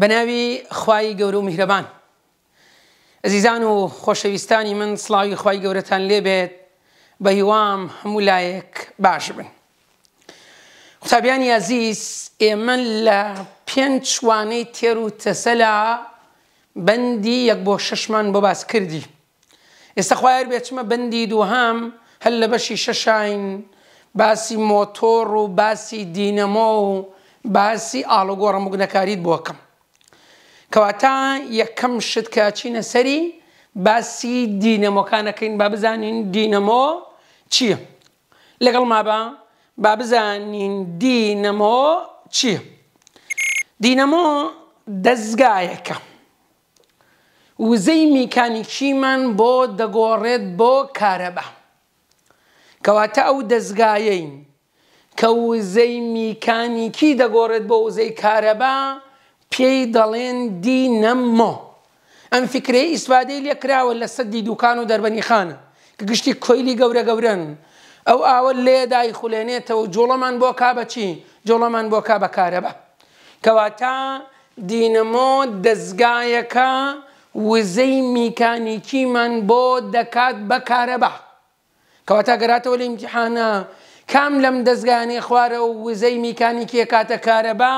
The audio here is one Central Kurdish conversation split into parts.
بەناوی خوای گەورە و میهرەبان ئەزیزان و خۆشەویستانی من سڵاوی خوای گەورەتان لێبێت بە هیوام هەموو لایەک باش بن قوتابیانی عزیز ئێمە لە پێنج شوانەی تێر و تەسەلا بەندی یەک بۆ شەشمان بۆ باس کردی ئێستا خوار بێتمە بەندی دووهام هەل لە بەشی شەشین باسی مۆتۆڕ و باسی دینەمۆ و باسی ئالۆگۆڕە مگونەکاریت بۆکەم کەواتە یەکەم شت کە چینە سەری باسی دینەمۆکانەکەین با بزانین دینەمۆ چییە؟ لەگەڵ مابە با بزانین دینەمۆ چییە؟ دینەمۆ دەستگایەکە. وزەی میکانیکیمان بۆ دەگۆڕێت بۆ کارەبە. کەواتە ئەو دەستگایەین کە وزەی میکانیکی دەگۆڕێت بۆ وزەی کارەبە پێی دەڵێن دی نەممە ئەم فکرەی ئیسوادەی لێکراوە لە سەدی دوکان و دەربەنی خانە کە گشتی کۆیلی گەورە گەورن ئەو ئاوە لێدای خولێنێتەوە جۆڵەمان بۆ کابەچی جۆڵەمان بۆ کا بەکارەبە کەواتە دینەمۆ دەستگایەکە وزەی میکانیکیمان بۆ دەکات بەکارەبە کەواتە گەراتەوە لە ئیمتحانە کام لەم دەستگانی خوارە و وزەی میکانیکیە کاتە کارەبە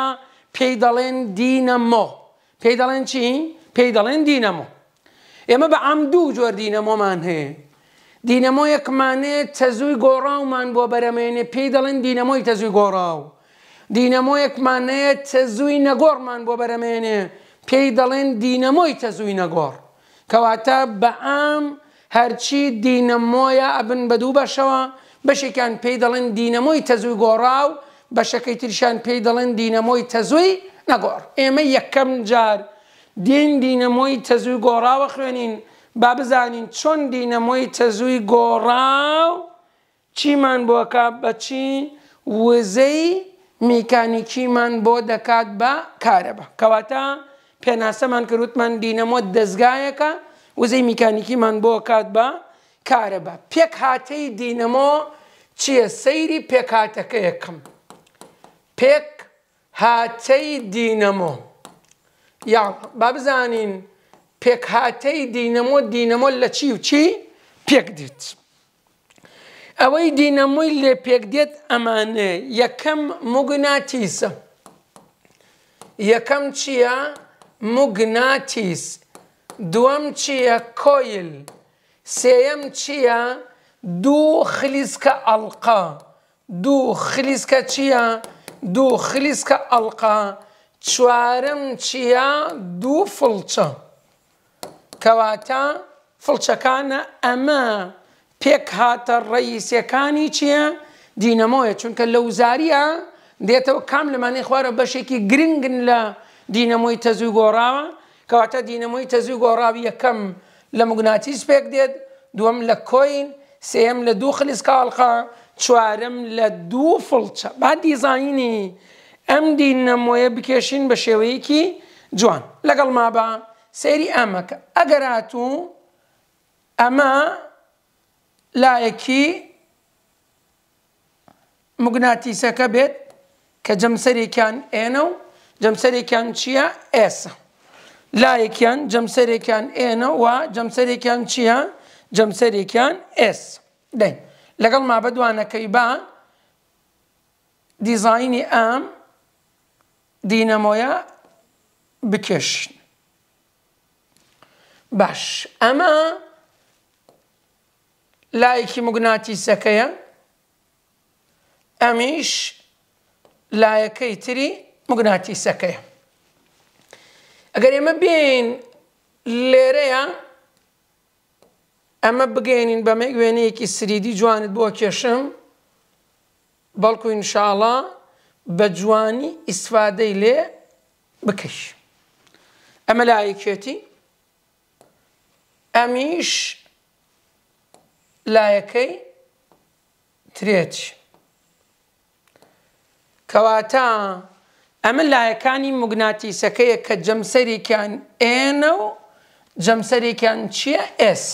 پێی دەڵێن دینەمۆ پێی دەڵێن چی پێی دەڵێن دینەمۆ ئێمە بە ئەم دوو جۆر دینەمۆمان هەیە دینەمۆ یەکمانێت تەزووی گۆڕاومان بۆ بەرەمێنێ پێی دەڵێن دینەمۆی تەزووی گۆڕاو دینەمۆ یەکمانەیە تەزووی نەگۆڕمان بۆ بەرەمێنێ پێی دەڵێن دینەمۆی تەزووی نەگۆڕ کەواتە بە ئام هەرچی دینەمۆیە ئەبن بە دوو بەشەوە بەشێکیان پێی دەڵێن دینەمۆی تەزووی گۆڕاو بەشەکەی تریشان پێی دەڵێن دینەمۆی تەزوی نەگۆڕ ئێمە یەکەم جار دین دینەمۆی تەزوی گۆڕاوە خوێنین با بزانین چۆن دینەمۆی تەزوی گۆڕاو چیمان بۆکە بەچین وزەی میکانیکیمان بۆ دەکات بە کارەبە کەواتە پێناسەمان کردوتمان دینەمۆ دەستگایەکە وزەی میکانیکیمان بۆ کات بە کارەبە پێک هاتەی دینەمۆ چییە سەیری پێکاتەکە یەکەم. پێک هاتەی دینەمۆ یا با بزانین پێک هاتەی دینەمۆ دینەمۆ لە چی و چی پێک دیت. ئەوەی دینەمۆی لێ پێک دێت ئەمانێ یەکەم مگوناتیسە. یەکەم چییە؟ مگناتیس دووەم چییە کۆیل سێەم چییە دوو خلیسکە ئەڵقا دوو خلیسکە چییە؟ دوو خلیسکە ئەلقا چوارم چیا دوو فڵچە کەواتە فڵچەکانە ئەمە پێک هاتە ڕئیسیەکانی چییە دینەمۆیە چونکە لە وزاریە دێتەوە کام لەمانەی خوارە بەشێکی گرنگن لە دینەمۆی تەزوی گۆڕاوە کەواتە دینەمۆی تەزوی گۆڕاوی یەکەم لە مگوناتیس پێک دێت دووەم لە کۆین سێم لە دوو خلیسکاڵخە چوارم لە دوو فڵچە با دیزانینی ئەم دین نەمۆیە بکێشین بە شێوەیەکی جوان لەگەڵ ما بە سەیری ئەمەکە ئەگەرات و ئەمە لایەکی مگناتیسەکە بێت کە جەمسەرێکیان ئێنە و جەمسەرێکیان چییە ئێسە لایەکیان جەمسەرێکیان ئێنە و جەمسەرێکیان چییە جەمسەرێکیان ئێس دەین لەگەڵ مابدوانەکەی با دیزینی ئام دینەمۆیە بکشن. باش ئەمە لایەکی مگناتیسەکەیە ئەمیش لایەکەی تری مگناتیسەکەیە. ئەگەر ئێمە بین لێرەیە ئەمە بگەێنین بەمە وێنەیەکی سریدی جوانت بۆ کێشم بەڵکو ئینشاءڵا بە جوانی ئیسفادەی لێ بکەش. ئەمە لایەکێتی ئەمیش لایەکەی ترێت. کەواتە ئەمە لایەکانی مگناتیسەکەیە کە جەمسەرێکیان ئێنە و جەمسەرێکیان چییە ئس.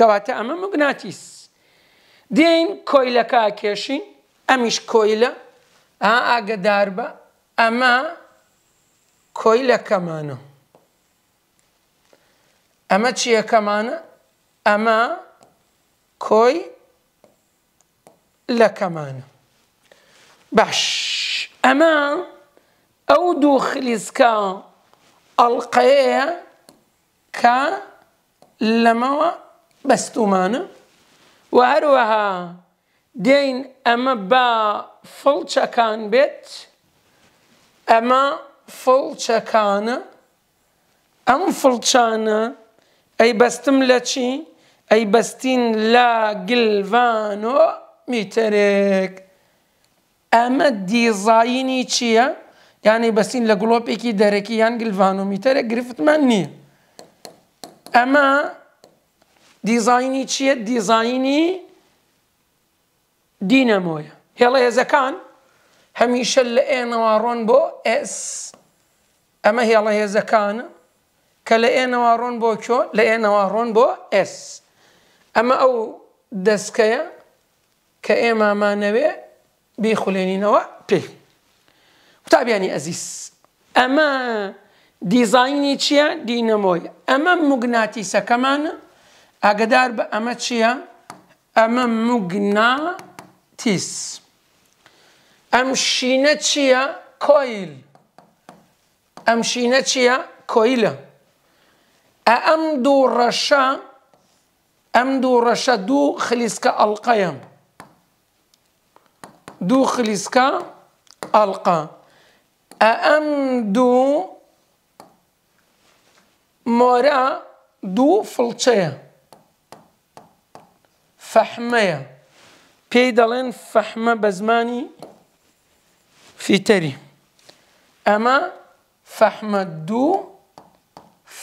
کەواتە ئەمە مگناتیس دێین کۆیلەکە کێشین ئەمیش کۆیلە ئا ئاگدار بە ئەمە کۆیلەکەمانە ئەمە چیەکەمانە ئەمە کۆی لەکەمانە باش ئەمە ئەو دوو خلیسکە ئەڵلقەیە کە لەمەوە بستومانا وهروها دين أما با فلشا كان بيت أما فلشا كان أم فلشانا أي بستم لشي أي بستين لا جلفانو ميترك أما ديزايني تشيا يعني بستين لا جلوبيكي داركي يعني جلفانو ميترك غرفت مني أما دیزاینی چییە دیزاینی دینەمۆیە هێڵە هێزەکان هەمیشە لە ئێنەوە ڕۆن بۆ ئس ئەمە هێڵە هێزەکانە کە لە ئێنەوە ڕۆن بۆ کۆ لە ئێنەوە ڕۆن بۆ ئس ئەمە ئەو دەستکەیە کە ئێمامانەوێ بیخولێنینەوە پێی قوتابیانی ئەزیز ئەمە دیزاینی چییە دینەمۆی ئەمە مگناتیسەکەمانە أقدر بأمتشيا أما مقنا تيس أمشينة شيا كويل أمشينة شيا كويلة أم دو رشا أم دو رشا دو خلسك القيم دو خلسك ألقى أم دو مرا دو فلتشيا فەحمەیە پێی دەڵێن فەحمە بە زمانی فیتەری ئەمە فەحمە دوو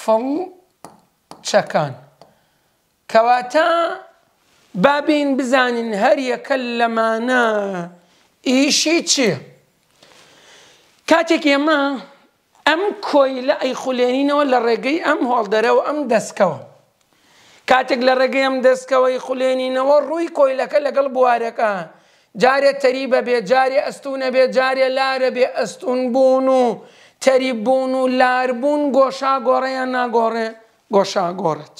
فڵ چەکان کەواتە بابین بزانین هەر یەکە لەمانە ئیشی چییە؟ کاتێک ئێمە ئەم کۆی لە ئەیخولێنینەوە لە ڕێگەی ئەم هۆڵدەرەوە ئەم دەستکەوە کاتێک لە ڕێگەم دەستکەوەی خولێنینەوە ڕووی کۆیلەکە لەگەڵ بوارەکە جارێ تەری بەبێ جارێ ئەستونە بێ جارێ لارە بێ ئەستون بوون و تەری بوون و لاربوون گۆشا گۆڕەیان ناگۆڕێ گۆشا گۆڕێت.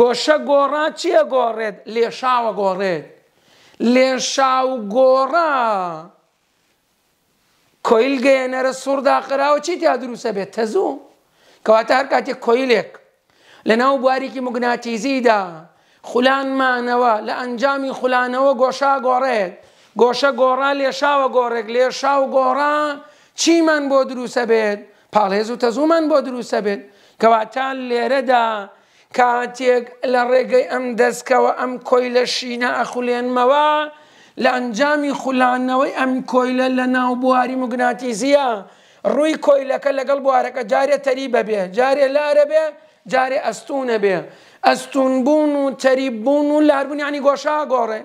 گۆشە گۆڕا چییە گۆڕێت لێشاوە گۆڕێت لێشا و گۆڕا کۆیل گەێنەرە سووردا قراوە چی تیا دروسە بێت تەزوو کەواتە هەر کاتێک کۆیلێک لە ناو بوارێکی مگناتیزیدا خولانمانەوە لە ئەنجامی خولانەوە گۆشا گۆڕێت گۆشە گۆڕا لێشاوە گۆڕێک لێشا و گۆڕا چیمان بۆ دروسە بێت پاڵێز و تەزوومان بۆ دروسە بێت کەواتان لێرەدا کاتێک لە ڕێگەی ئەم دەستکەوە ئەم کۆی لە شینە ئەخولێنمەوە لە ئەنجامی خولانەوەی ئەم کۆیلە لە ناو بواری مگناتیزیە ڕووی کۆیلەکە لەگەڵ بوارەکە جارێ تەری بەبێ جارێ لارە بێ جارێ ئەستونە بێ ئەستون بوون و تەریببوون و لاربوونی ینی گۆشا گۆڕێ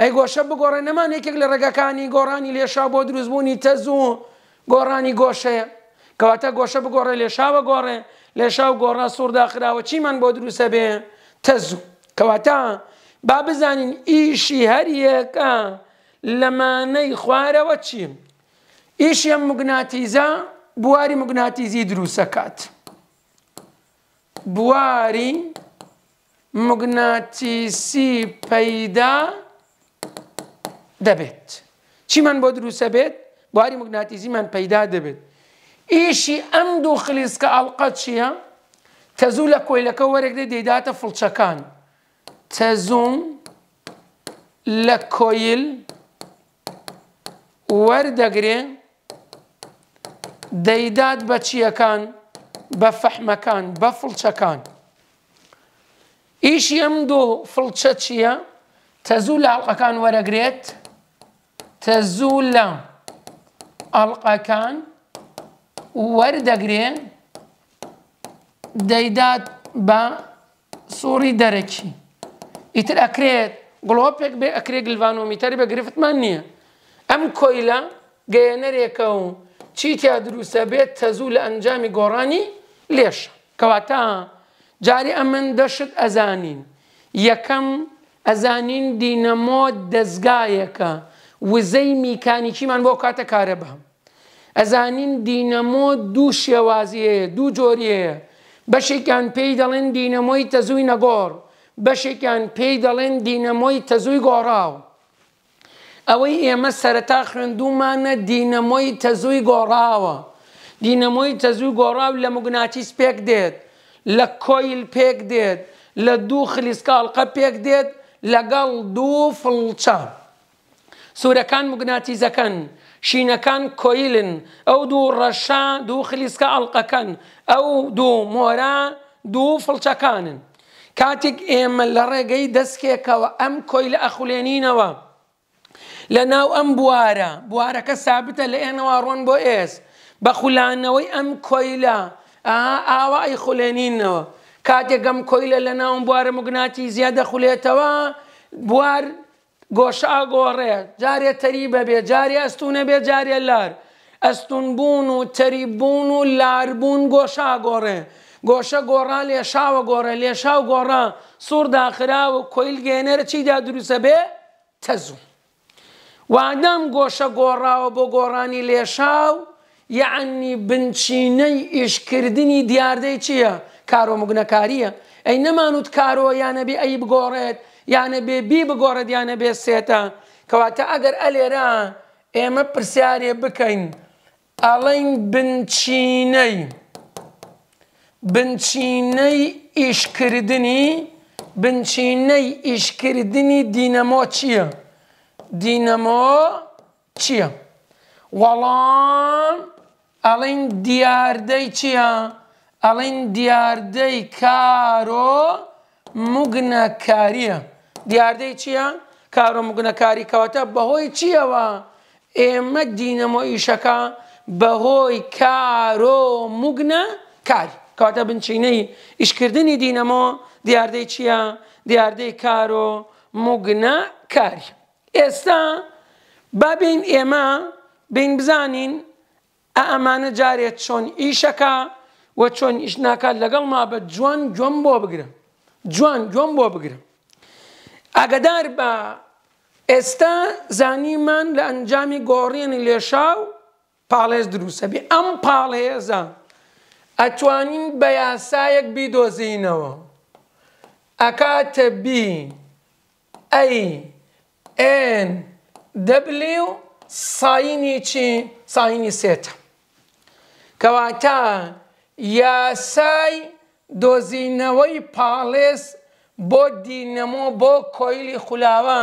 ئەی گۆشە بگۆڕێ نەمان یەکێک لە ڕێگەکانی گۆڕانی لێشا بۆ دروستبوونی تەزوو گۆڕانی گۆشەیە کەواتە گۆشە بگۆڕێ لێشاوە گۆڕێ لێشا و گۆڕا سوورداخراوە چیمان بۆ دروستە بێ تەزوو کەواتە با بزانین ئیشی هەریەکە لەمانەی خوارەوە چیم ئیشیە مگناتیزە بواری مگناتیزی دروستەکات. بواری مگناتیسی پەیدا دەبێت چیمان بۆ دروستە بێت بواری مگناتیزیمان پەیدا دەبێت ئیشی ئەم دوو خلیسکە ئەڵلقەت چییە تەزوو لە کۆیلەکە وەرێک لێ دەیداتە فڵچەکان تەزوم لە کۆیل وەردەگرێ دەیدات بە چیەکان بە فەحمەکان بە فڵچەکان. ئیش ئەم دوو فڵچە چییە؟ تەزوو لە ئەڵلقەکان وەرەگرێت تەزوو لە ئەڵلقەکان وەردەگرێ دەیدات بە سووری دەرەکی. ئیتر ئەکرێت گڵۆپێک بێ ئەکرێ گلڤانۆمیتەری بە گرفتمان نییە. ئەم کۆیلە گەیەنەرێکە و چیتیا دروستە بێت تەزوو لە ئەنجامی گۆڕانی لێش کەواتە جاری ئەمن دەشت ئەزانین یەکەم ئەزانین دینەمۆ دەستگایەکە وزەی میکانیکیمان بۆ کاتە کارە بەم ئەزانین دینەمۆ دوو شێوازیەیە دوو جۆریەیە بەشێکیان پێی دەڵێن دینەمۆی تەزووی نەگۆڕ بەشێکیان پێی دەڵێن دینەمۆی تەزووی گۆڕاو ئەوەی ئێمە سەرەتا خوێندومانە دینەمۆی تەزووی گۆڕاوە دینەمۆی تەزوو گۆڕاو لە مگوناچیس پێک دێت لە کۆیل پێک دێت لە دوو خلیسکاڵقە پێک دێت لەگەڵ دوو فڵچە سوورەکان مگوناتیزەکەن شینەکان کۆیلن ئەو دوو ڕەشە دوو خلیسکە ئەڵلقەکەن ئەو دوو مۆرە دوو فڵچەکانن کاتێک ئێمە لە ڕێگەی دەستکێکەوە ئەم کۆی لە ئەخولێنینەوە لە ناو ئەم بوارە بوارەکە سابتە لە ئێنەوە ڕۆن بۆ ئێس بە خولانەوەی ئەم کۆیلا ئاوای خولێنینەوە کاتێکگەم کۆیلە لە ناوم بوارە مگناتی زیادە خولێتەوە بوار گۆشا گۆڕێ جارێ تەری بەبێ جارێ ئەستونە بێ جارێ لار ئەستون بوون و تەریبوون و لاربوون گۆشا گۆڕێ گۆشە گۆڕا لێشاوە گۆڕە لێشاو گۆڕا سوور داخرا و کۆیل گێنەرە چیدا دروسە بێ تەزوم وادەم گۆشە گۆڕاوە بۆ گۆڕانی لێشاو یعنی بنچینەی ئیشکردنی دیاردەی چییە؟ کارۆمگونەکاریە ئەی نەمانوت کارۆ یانەبی ئەی بگۆڕێت یانە بێ بی بگۆڕێت یانە بێ سێتە کەواتە ئەگەر ئەلێرا ئێمە پرسیارێ بکەین ئەڵین بنچینەی بنچینەی ئیشکردنی بنچینەی ئیشکردنی دینەمۆ چییە؟ دینەمۆ چییە؟ وەڵام ئەڵین دیاردەی چییە؟ ئەڵین دیاردەی کارۆ مگنەکاریە دیاردەی چییە؟ کارۆ مگنەکاری کەواتە بەهۆی چییەوە؟ ئێمە دینەمۆ ئیشەکە بەهۆی کارۆ مگنە کاری کاتە بنچینەی ئیشکردنی دینەمۆ دیاردەی چییە؟ دیاردەی کارۆ مگنە کاری. ئێستا بابین ئێمە بین بزانین ئەمانە جارێت چۆن ئیشەکە وە چۆن ئیشناکات لەگەڵ ما بە جوان گوۆم بۆ بگرم جوان گوۆم بۆ بگرم ئاگدار بە ئێستا زانیمان لە ئەنجامی گۆڕێنی لێشاو پاڵێز دروستەبی ئەم پاڵێزە ئەتوانین بە یاسایەک بیدۆزینەوە ئەکاتە بی ئەی N W ساینی چی ساینی سێتە کەواتە یاسای دۆزینەوەی پاڵێس بۆ دینەمۆ بۆ کۆیلی خولاوە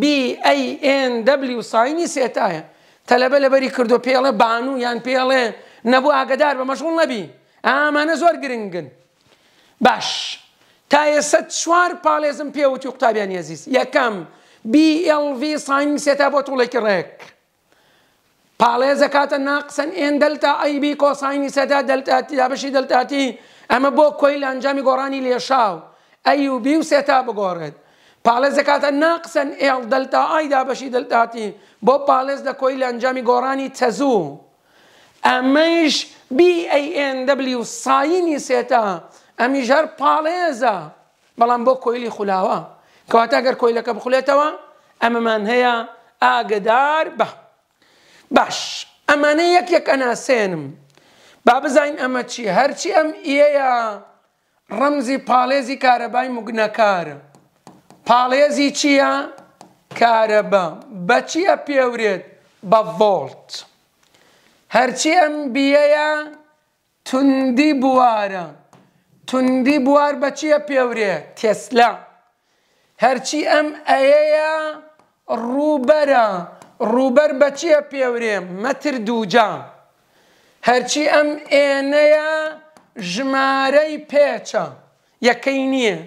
BANW ساینی سێتایە تەلەبە لەبەری کردو پێڵە بانو یان پێڵێ نەبوو ئاگدار بە مەشغول نەبی ئامانە زۆر گرنگن باش تا ئێستا چوار پاڵێزم پێوتی قوتابیان یزیست یەکەم بي ال في ساين سيتا بوتولي ريك بالي زكاة الناقصا ان دلتا اي بي كوساين سيتا دلتا تي دابشي دلتا تي اما بو كويل انجامي غوراني ليشاو اي و بي وسيتا بغورد بالي زكاة الناقصا ال دلتا اي دابشي دلتا تي بو باليز دا كويل انجامي غوراني تزو اميش بي اي ان دبليو ساين سيتا اميجر باليزا بلان بو كويلي خلاوه کەواتە گەر کۆیلەکە بخولێتەوە ئەمەمان هەیە ئاگدار بە باش ئەمانە یەک یەک ئەناسێنم با بزین ئەمە چی هەرچی ئەم ئێە ڕەمزی پاڵێزی کارەبای مگنەکارە پاڵێزی چییە؟ کارەبە بە چییە پێورێت بە ڤۆلت هەرچی ئەم بیەیە توندی بوارە توندی بوار بە چییە پێورێت تێسلە هەرچی ئەم ئەیەیە ڕووبەرە ڕووبەر بە چییە پێورێ مەتر دووجا هەرچی ئەم ئێنەیە ژمارەی پێچە یەکەی نییە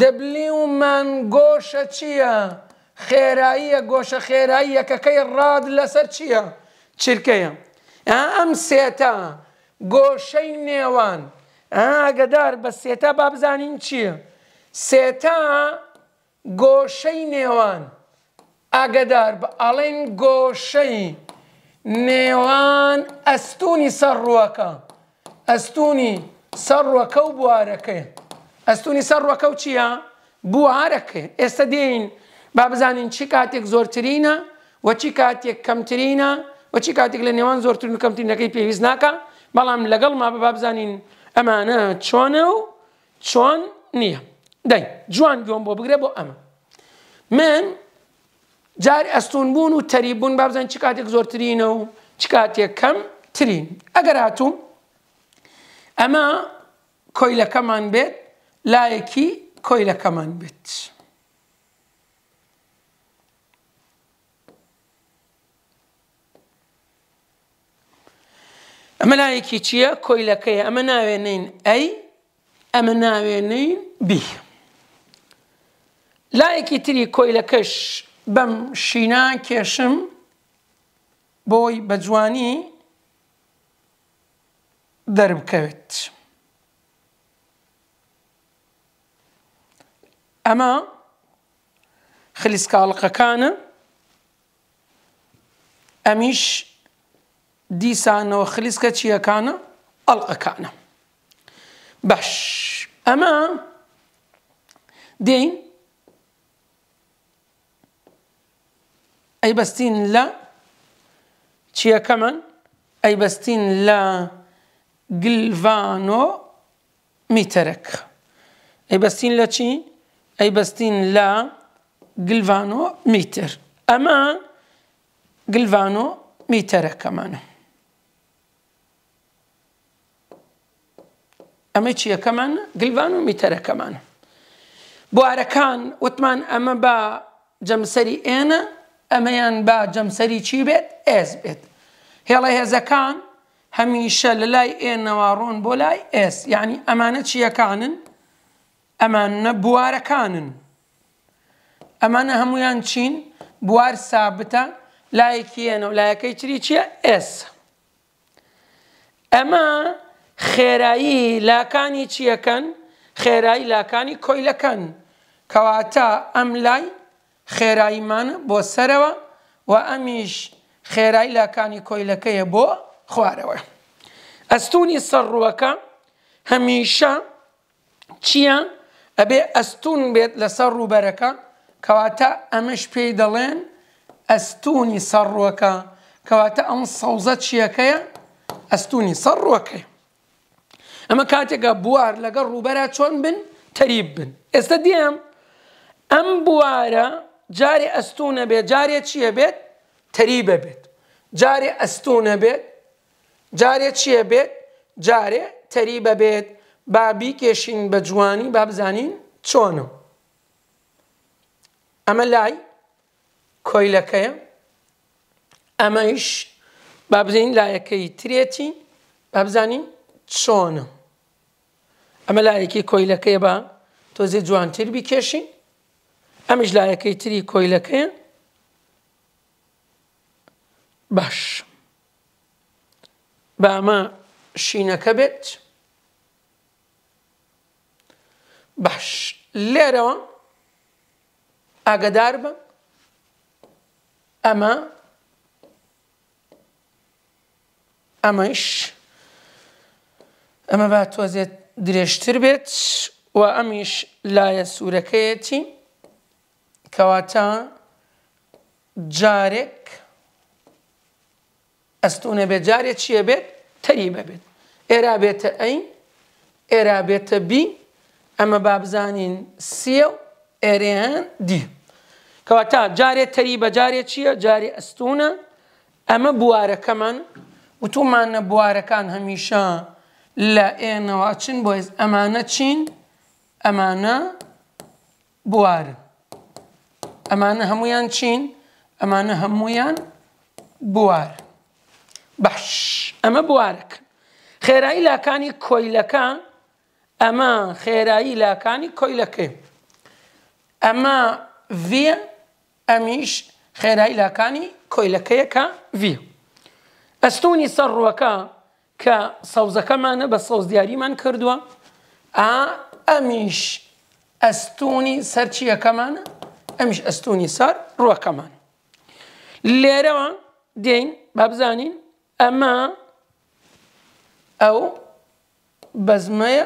دەبلی ومان گۆشە چییە؟ خێراییە گۆشە خێرایی یەکەکەی ڕاد لەسەر چییە؟ چرکەیە ئەم سێتە گۆشەی نێوان ئاگەدار بە سێتە با بزانین چییە؟ سێتە گۆشەی نێوان ئاگدار بە ئەڵێن گۆشەی نێوان ئەستونی سەرڕوەکە ئەستونی سەرڕوەکە و بوارەکەی ئەستونی سەرڕوەکە و چییە؟ بوارەکەی ئێستا دێین با بزانین چی کاتێک زۆرترینە و چی کاتێک کەمترینە و چی کاتێک لە نێوان زۆرترین و کەمترینەکەی پێویست ناکە بەڵام لەگەڵ ما بە با بزانین ئەمانە چۆنە و چۆن نییە. دەین جوان گوۆم بۆ بگرێ بۆ ئەمە من جار ئەستون بوون و تەریبوون بابزان چ کاتێک زۆرترینە و چ کاتێک کەم ترین ئەگەر هاتووم ئەمە کۆیلەکەمان بێت لایەکی کۆیلەکەمان بێت. ئەمە لایەکی چییە کۆیلەکەی ئەمە ناوێنین ئەی ئەمە ناوێنین بی. لایەکی تری کۆیلەکەش بەم شینا کێشم بۆی بە جوانی دەربکەوێت. ئەمە خلیسکاڵقەکانە ئەمیش دیسانەوە خلیسکە چیەکانە ئەڵقەکانە. بەش ئەمە دێین أي بستين لا تشيا كمان أي بستين لا قلفانو ميترك أي بستين لا تشي أي بستين لا قلفانو ميتر أما قلفانو ميترك كمان أما تشيا كمان قلفانو ميترك كمان بو أركان وثمان أما با جمسري أنا ئەمەیان با جەمسەری چی بێت ئێز بێت هێڵە هێزەکان هەمیشە لە لای ئێنەوە ڕۆن بۆ لای ئێس یعنی ئەمانە چیەکانن ئەمانە بوارەکانن ئەمانە هەمویان چین بوار سابتە لایەکیێنە و لایەکەی تری چیە ئێس ئەمە خێرایی لاکانی چیەکەن خێرایی لاکانی کۆیلەکەن کەواتە ئەم لای خێراییمانە بۆ سەرەوە و ئەمیش خێرایی لاکانی کۆیلەکەیە بۆ خوارەوە. ئەستونی سەرڕوەکە هەمیشە چییە؟ ئەبێ ئەستون بێت لەسەر ڕووبەرەکە کەواتە ئەمەش پێی دەڵێن ئەستونی سەرڕوەکە کەواتە ئەم سەوزە چیەکەیە؟ ئەستونی سەرڕوەکەی. ئەمە کاتێکە بوار لەگە ڕووبەرە چۆن بن تەریب بن. ئێستا دێم ئەم بوارە جارێ ئەستونە بێت جارێ چییە بێت تەری بەبێت جارێ ئەستونە بێت جارێ چییە بێت جارێ تەری بەبێت بابی کێشین بە جوانی با بزانین چۆنم ئەمە لای کۆیلەکەیە ئەمەیش با بزین لایەکەی ترێتی با بزانین چۆنم ئەمە لایەکی کۆیلەکەی بە تۆزێ جوانتر بیکێشین ئەمیش لایەکەی تری کۆیلەکەیە باش بامە شینەکە بێت باش لێرەوە ئاگدار بە ئەمە ئەمەش ئەمە با تۆزێت درێژتر بێت و ئەمیش لایە سوورەکەیەتی کەواتە جارێک ئەستونە بێت جارێک چییە بێت تەری بەبێت ئێرا بێتە ئەین ئێرا بێتە بی ئەمە بابزانین سیە و ئێریان دی کەواتە جارێت تەری بە جارێک چییە جارێ ئەستونە ئەمە بوارەکەمان وتومانە بوارەکان هەمیشە لە ئێنەوە چین بۆ ئەمانە چین ئەمانە بوارن أمانة هميان چین أمانة هميان بوار بەش ئەمە بوارەکە خێرایی لاکانی کۆیلەکە ئەمە خێرایی لاکانی کۆیلەکەی ئەمە V في أستوني صر وكا كا صوزا كمان بس صوز دياري من كردوا أ أميش أستوني ئەستونی كمان ئەمیش ئەستونی سار ڕوەکەمان لێرەوە دێین بابزانین ئەمە ئەو بەزمەیە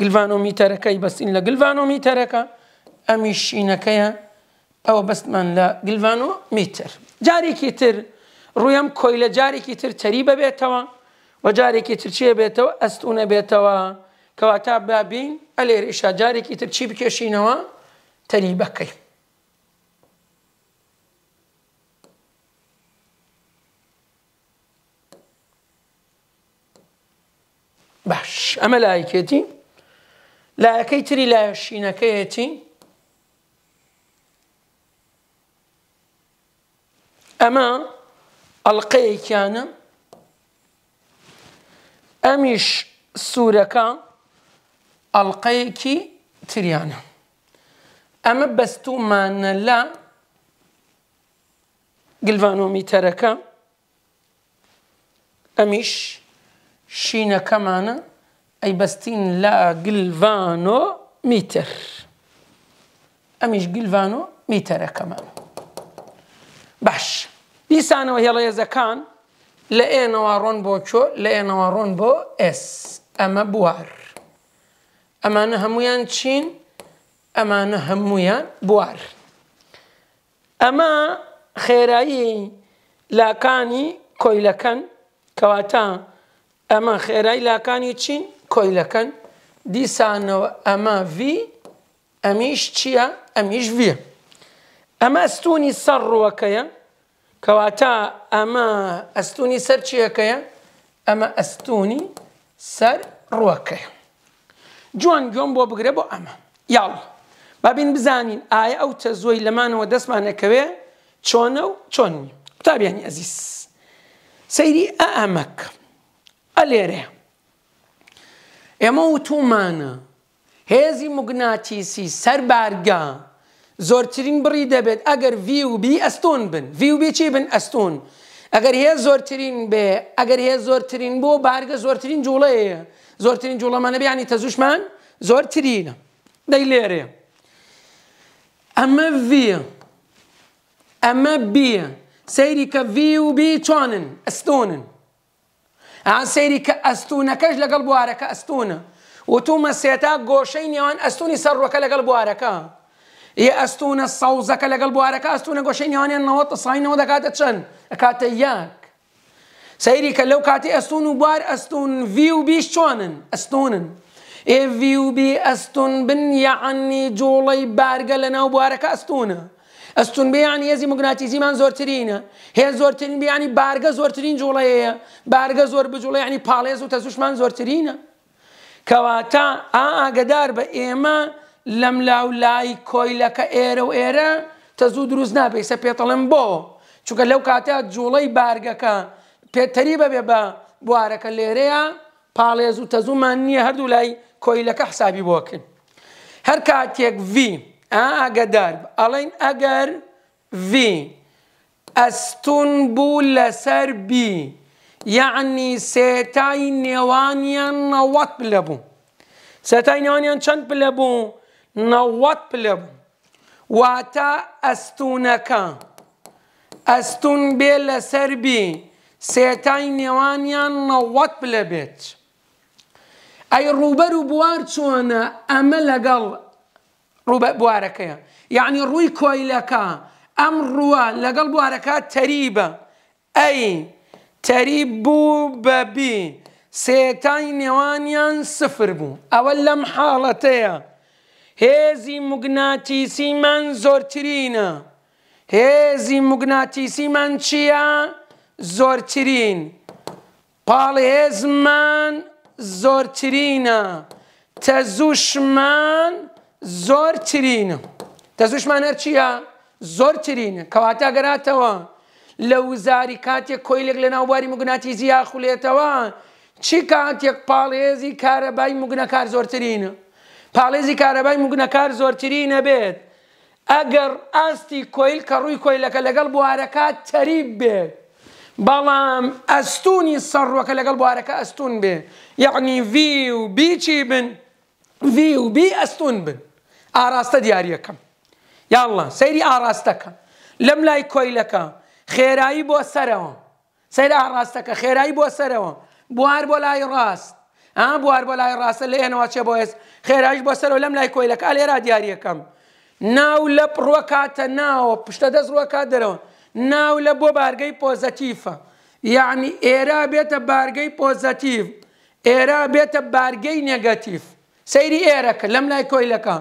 گلڤانۆمیتەرەکەی بەستین لە گلڤانۆمیتەرەکە ئەمی شینەکەیە ئەوە بەستمان لە گلڤانۆ میتر جارێکی تر ڕویم کۆی لە جارێکی تر تەری ببێتەوە و جارێکی ترچیە بێتەوە ئەستونە بێتەوە کەواتا بابین ئەلێرێشا جارێکی تر چی بکێشینەوە تەری بەکەی باش اما لايكيتي لا كيتري لا شينا كيتي اما القي كان امش سوركا القيكي تريانا اما بستو مان لا قلفانومي تركا امش شينا كمانا اي بستين لا جلفانو متر امش جلفانو متر كمان باش لسانا وهي لا يزكان لأنا ورون بو شو لأنا ورون بو اس اما بوار اما نهميان شين اما نهميان بوار اما خيراي لا كاني كويلكن كواتان ئەمە خێرای لاکانی چین کۆیلەکەن دیسانەوە ئەمە وی ئەمیش چییە؟ ئەمیش ویە. ئەمە ئەستونی سەر ڕوەکەیە کەواتە ئەمە ئەستونی سەر چیەکەیە؟ ئەمە ئەستونی سەر ڕوەکەیە. جوان گوۆم بۆ بگرێ بۆ ئەمە یاڵ بابین بزانین ئایا ئەو تە زۆی لەمانەوە دەستمانەکەوێ چۆنە و چۆنی قوتابیانی ئەزیز سەیری ئەمەکە. ئەلێرێ ئێمە و تومانە هێزی مگناتیسی سەربارگا زۆرترین بڕی دەبێت ئەگەر وی و بی ئەستۆن بن وی و بێچی بن ئەستۆن ئەگەر هەیە زۆرترین بێ ئەگەر هەیە زۆرترین بۆ بارگە زۆرترین جوڵەیە زۆرترین جوڵەمانە بیانی تەزوشمان زۆرترینە دەی لێرێ ئەمە ویە ئەمە بیە سەیری کە وی و بی چۆنن ئەستۆنن عن سيري کە كج لقلب وارك ئەستونە وتوما سيتا گۆشەی يوان أستوني سەرڕۆەکە لەگەڵ بوارەکە ی ئەستونە سەوزەکە لەگەڵ بوارەکە ئەستونە گۆشەی نێوانێنەوە تەساینەوە دەکاتە چەند ئەکاتە یاک سەیری کە لەو کاتی ئەستون و بوار ئەستون وی و بیش چۆنن ئەستونن ئێ إيه وی و بی ئەستون بن يعني جولي بارگە لنا بوارەکە ئەستونە ئەستون بیانی هێزی مگناتیزیمان زۆرترینە هێز زۆرترین بیانی بارگە زۆرترین جوڵەیە بارگە زۆر بجوڵی ینی پاڵێز و تەزوشمان زۆرترینە کەواتە ئا ئاگدار بە ئێمە لەم لاولای کۆیلەکە ئێرە و ئێرە تەزوو دروست نابێ سە پێتەڵم بۆ چونکە لەو کاتە جوڵەی بارگەکە پێتەری بەبێ بە بوارەکە لێرەیە پاڵێز و تەزوومان نییە هەردوو لای کۆیلەکە حسابی بۆکن هەر کاتێک وی. أجدار ئەڵین أجر V ئەستون بوو لەسەر بی یعنی يعني سێتای نێوانیان نەوەت پلە بوو سێتای بلبو چەند بلبو بوو نەوەت پلە بوو واتە ئەستونەکە ئەستون بێ لەسەر بی سێتای نێوانیان نەوەت پلە بێت ڕووبە بوارەکەیە یعنی ڕووی کۆیلەکە ئەم ڕووە لەگەڵ بوارەکە تەریبە ئەی تەریب بوو بەبی سێتای نێوانیان سفر بوو ئەوە لەم حاڵەتەیە هێزی مگناتیسیمان زۆرترینە هێزی مگناتیسیمان چییە؟ زۆرترین پاڵێزمان زۆرترینە تەزوشمان زۆر ترینە دەزوشمان هەرچیە زۆر ترینە کەواتە گەراتەوە لە وزاری کاتێک کۆیلێک لە ناوباری مگوناتی زییا خولێتەوە چی کاتێک پاڵێزی کارەبای مگونەکار زۆرترینە پاڵێزی کارەبای مگونەکار زۆرترینە بێت ئەگەر ئاستی کۆیل کە ڕووی کۆیلەکە لەگەڵ بوارەکە تەریب بێت بەڵام ئەستونی سەڕوەکە لەگەڵ بوارەکە ئەستون بێ یعنی V و بیچی بن V و B ئەستون بن ئاراستە دیارریەکەم یاڵە سەیری ئاراستەکە لەم لای کۆیلەکە خێرایی بۆ سەرەوە سەیر ئاراستەکە خێرایی بۆ سەرەوە بوار بۆ لای ڕاست ئا بوار بۆ لای ڕاستە لە ئێنەوە چێ بۆ ێست خێرایش بۆ سەرەوە لەم لای کۆیلەکە لێرا دیارریەکەم ناو لە پڕوە کاتە ناوە پشتە دەست ڕوە کات دەرەوە ناو لە بۆ بارگەی پۆزەتیفە یعنی ئێرا بێتە بارگەی پۆزەتیف ئێرا بێتە بارگەی نێگەتیف سەیری ئێرەکە لەم لای کۆیلەکە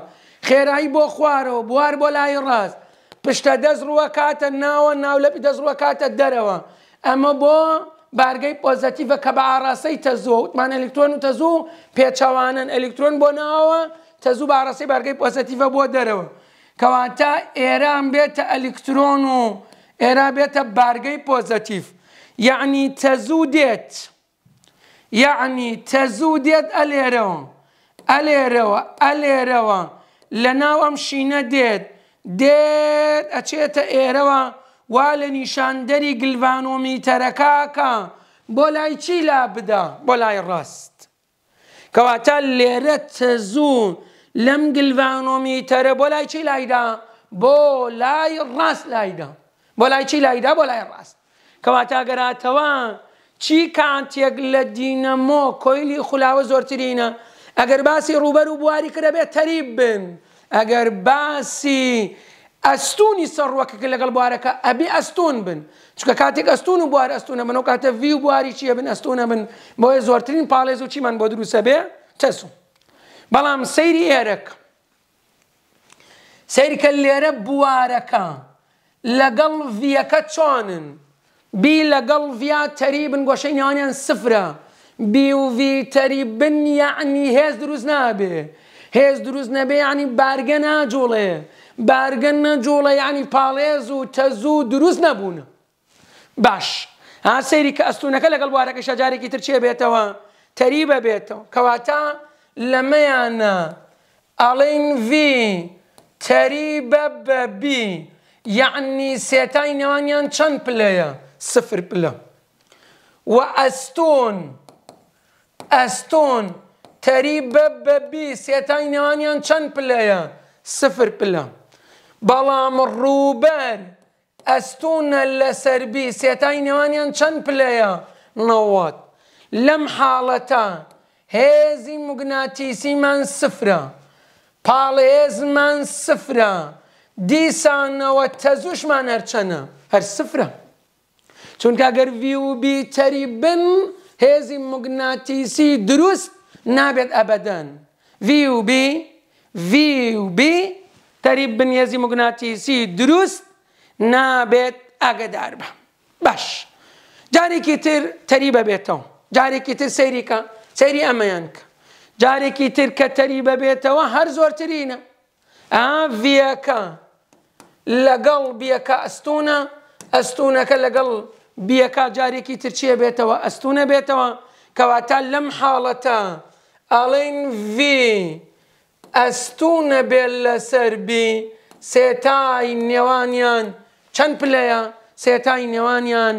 خێرایی بۆ خوارەوە بوار بۆ لای ڕاست پشتە دەست ڕووە کاتە ناوە ناولەپی دەستڕوە کاتە دەرەوە ئەمە بۆ بارگەی پۆزەتیڤە کە بە ئاراسی تەزوو وتمان ئەلکترۆن و تەزوو پێچەوانن ئەلکترۆن بۆ ناوە تەزوو باڕاستی بارگەی پۆزەتیڤە بۆ دەرەوە کەواتە ئێران بێتە ئەلکترۆن و ئێرا بێتە بارگەی پۆزەتیف یعنی تەزوو دێت یعنی تەزوو دێت ئەلێرەوە ئەلێرەوە ئەلێرەوە. لە ناوەم شینە دێت دێت ئەچێتە ئێرەوە وا لە نیشاندەری گلڤانۆمی تەرەکاکە بۆ لای چی لا بدا بۆ لای ڕاست کەواتە لێرە تەزوو لەم گلڤانۆمی تەرە بۆ لای چی لایدا بۆ لای ڕاست لایدا بۆ لای چی لایدا بۆ لای ڕاست کەواتە گەراتەوە چی کانتێک لە دینەمۆ کۆیلی خولاوە زۆرترینە ئەگەر باسی ڕوبەر و بواری کرە بێت تەریب بن ئەگەر باسی ئەستونی سەڕوەکە لەگەڵ بوارەکە ئەبی ئەستون بن چکە کاتێک ئەستون و بوار ئەستونە منەوە کاتە وی و بواری چیە بن ئەستونە من بۆیە زۆرترین پاڵێز و چیمان بۆ دروسە بێ تەسو بەڵام سەیری ئێرەک سیرکە لێرە بوارەکە لەگەڵ ڤیەکە چۆنن بی لەگەڵ ڤیا تەریبن گۆشەی ناوانیان سفرە بیوڤتەری بن یعنی هێز دروست نابێ هێز دروست نەبێ ینی بارگە ناجۆڵێ بارگەن نەجۆڵە ینی پاڵێز و تەزوو دروست نەبوون باش ها سەیری کە ئەستونەکە لەگەڵ وارەکە شەجارێکی ترچێ بێتەوە تەری بە بێتەوە کەواتە لەمەیانە ئەڵین وی تەری بە بەبی یعنی سێتای نەوانیان چەند پلەیە سفر پلە و ئەستۆن ئەستۆن تەری بە بەبی سێتای نێوانیان چەند پلەیە سفر پلە بەڵام ڕووبەر ئەستونە لە سەربی سێتای نێوانیان چەند پلەیە نەوەت لەم حاڵەتە هێزی مگناتیسیمان سفرە پاڵێزمان سفرە دیسانەوە تەزوشمان هەرچەنە هەر سفرە چونکە گەر وی و بیتەری بن هێزی مگناتیسی دروست نابێت ئەبدەن VB VB تەری بنیێزی مگناتیسی دروست نابێت ئاگدار بە باش جارێکی تر تەری بەبێتەوە جارێکی تر سەیریکە سەیری ئەمەیان کە جارێکی تر کە تەری بەبێتەوە هەر زۆرترینە ئاڤەکە لەگەڵ بیەکە ئەستونە ئەستونەکە لەگەڵ بیەکە جارێکی ترچیە بێتەوە ئەستونە بێتەوە کەواتە لەم حاڵەتە ئاڵین وی ئەستونە بێت لەسەربی سێتای نێوانیان چەند پلەیە سێتای نێوانیان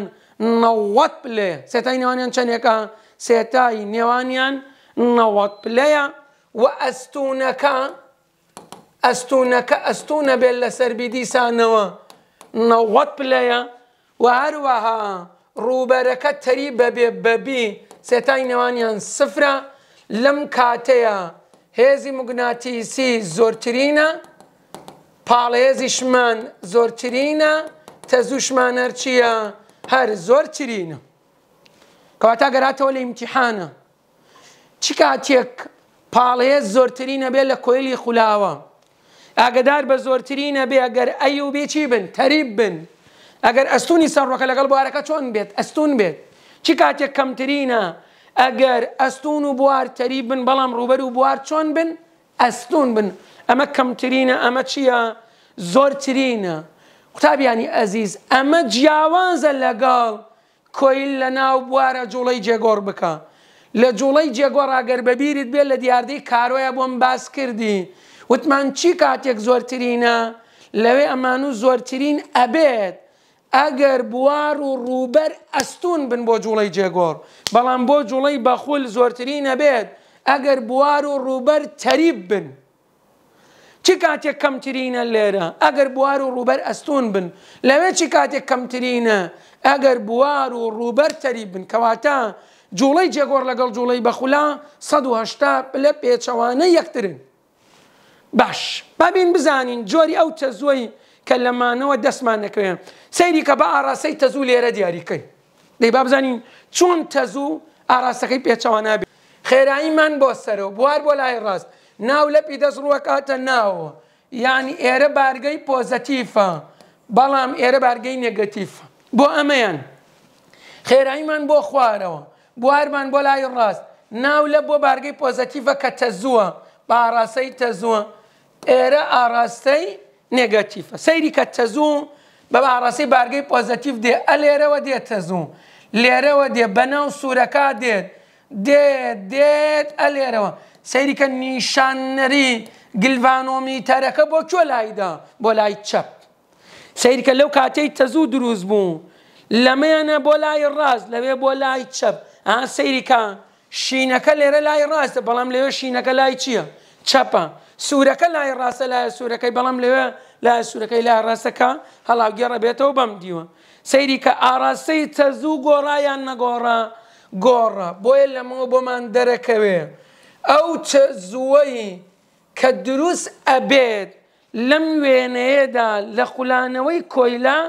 نەوەت پلێ سێتای نێوانیان چەندێکە سێتای نێوانیان نەوەت پلەیە و ئەستونەکە ئەستونەکە ئەستونە بێت لەسەربی دیسانەوە نەوەت پلەیە و هەروەها ڕووبەرەکە تەری بەبێ بەبی سێتای نێوانیان سفرە لەم کاتەیە هێزی مگناتیسی زۆرترینە پاڵێزیشمان زۆرترینە تەزوشمان هەرچیە هەر زۆرترینە کەواتا گەراتەوە لە ئیمتیحانە چ کاتێک پاڵێز زۆرترینە بێ لە کۆیلی خولاوە ئاگدار بە زۆرترینە بێ ئەگەر ئەی و بێچی بن تەریب بن ئەگەر ئەستونی سەرڕۆکە لەگەڵ بوارەکە چۆن بێت ئەستون بێت چی کاتێک کەمترینە ئەگەر ئەستون و بوار تەری بن بەڵام ڕوبەر و بوار چۆن بن ئەستون بن ئەمە کەمترینە ئەمە چییە زۆرترینە قوتابیانی ئەزیز ئەمە جیاوازە لەگەڵ کۆیل لە ناو بوارە جوڵەی جێگۆڕ بکە لە جوڵەی جێگۆڕاگەر بەبیرت بێت لە دیاردەی کارۆیە بۆم باس کردی وتمان چی کاتێک زۆرترینە لەوێ ئەمان و زۆرترین ئەبێت ئەگەر بوار و ڕوبەر ئەستون بن بۆ جوڵەی جێگۆر بەڵام بۆ جوڵەی بەخول زۆرتری نەبێت ئەگەر بوار و ڕوبەر تەریب بن چ کاتێک کەمترینە لێرە ئەگەر بوار و ڕوبەر ئەستون بن لەوێ چ کاتێک کەمترینە ئەگەر بوار و ڕوبەر تەریب بن کەواتە جوڵەی جێگۆر لەگەڵ جوڵەی بەخولا 1970 لە پێچەوانە یەکترن باش بابین بزانین جۆری ئەو تەزۆی کە لەمانەوە دەستمان نەکەوێن سەیری کە بە ئاراسەی تەزوو لێرە دیاریکەین دەی با بزانین چۆن تەزوو ئاراسەکەی پێچەوە نابێت خێراییمان بۆ سەرەوە بوار بۆ لای ڕاست ناو لەپی دەست ڕووەکاتە ناوە یعنی ئێرە بارگەی پۆزەتیفە بەڵام ئێرە بارگەی نێگەتیفە بۆ ئەمەیان خێراییمان بۆ خوارەوە بوارمان بۆ لای ڕاست ناو لە بۆ بارگەی پۆزەتیفە کە تەزووە بە ئاراسەی تەزووە ئێرە ئاراستەی نێگەتیفە سەیریکە تەزوم بە باڕاستی بارگەی پۆزتیف دێ ئەلێرەوە دێت تەزوم لێرەوە دێ بەناو سوورەکە دێت دێت دێت ئەلێرەوە سەیریکە نیشانەری گلڤانۆمیتەرەکە بۆ چۆ لایدا بۆ لای چەپ سەیرکە لەو کاتەی تەزوو دروست بوو لەمەیانە بۆ لای ڕاست لەوێ بۆ لای چەپ ئا سەیریکە شینەکە لێرە لای ڕاستە بەڵام لەوێ شینەکە لای چییە؟ چەپە سوورەکە لای ڕاستە لای سوورەکەی بەڵام لەوێ لای سوورەکەی لای ڕاستەکە هەڵاو گێڕە بێتەوە بەم دیوە سەیری کە ئاراستەی تەزوو گۆڕایان نەگۆڕە گۆڕە بۆیە لەمەوە بۆمان دەرەکەوێ ئەو چە زووەی کە دروست ئەبێت لەم وێنەیەدا لە خولانەوەی کۆیلا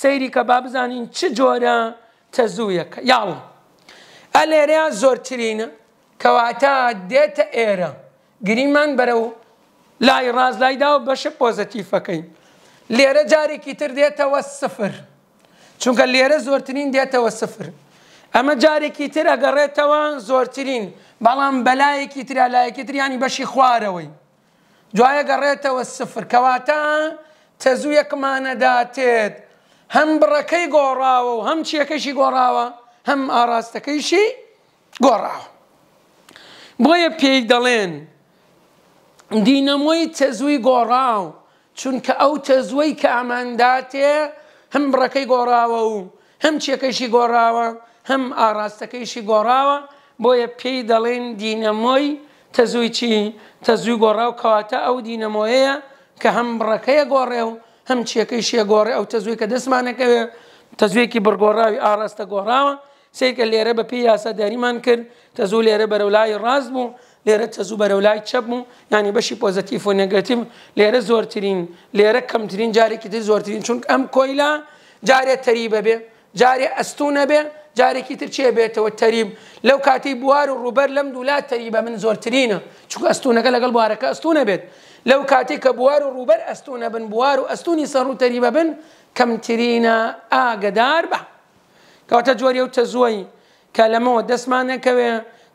سەیری کە با بزانین چ جۆرە تەزوویەکە یاڵە ئەلێریا زۆرترینە کەواتە دێتە ئێرە گریمان بەرە و لای ڕاز لای داوە بەشە پۆزەتیفەکەی لێرە جارێکی تر دێتەوە سفر چونکە لێرە زۆرترین دێتەوە سفر ئەمە جارێکی تر ئەگەڕێتەوە زۆرترین بەڵام بەلایەکی تریا لایەکی تریانی بەشی خوارەوەی جوایە گەڕێتەوە سفر کەواتە تەزوویەکمانەداتێت هەم بڕەکەی گۆڕاوە و هەم چیەکەشی گۆڕاوە هەم ئاراستەکەیشی گۆڕاوە بۆیە پێی دەڵێن دینەمۆی تەزوی گۆڕاو چونکە ئەو تەزوەی کە ئامانداتێ هەم بڕەکەی گۆڕاوە و هەم چێکەشی گۆڕاوە هەم ئاراستەکەیشی گۆڕاوە بۆیە پێی دەڵێن دینەمۆی تەزوی چی تەزوی گۆڕاو کەواتە ئەو دینەمۆیەیە کە هەم بڕەکەیە گۆڕێ و هەم چێکەی شێ گۆڕێ ئەو تەزوی کە دەسمانەکەوێ تەزوێکی بڕگۆڕاوی ئاراستە گۆڕاوە سیکە لێرە بە پێی یاسە دەریمان کرد تەزوو لێرە بەرەولای ڕاست بوو لێرە تەزوو بەرە لای چەبم و ینی بەشی پۆزەتی فۆ نەگەتیم لێرە زۆرترین لێرە کەمترین جارێکی تر زۆرترین چونک ئەم کۆیلا جارێ تەری بەبێ جارێ ئەستونە بێ جارێکی تر چێ بێتەوە تەریب لەو کاتی بوار و ڕوبەر لەم دوولا تەری بە من زۆرترینە چونکە ئەستونەکە لەگەڵ بوارەکە ئەستونە بێت لەو کاتێک کە بوار و ڕوبەر ئەستونە بن بوار و ئەستونی سەر و تەریبە بن کەمترینە ئاگدار بە کەواتە جۆری و تەزوی کە لەمەوە دەستمانەکەوێ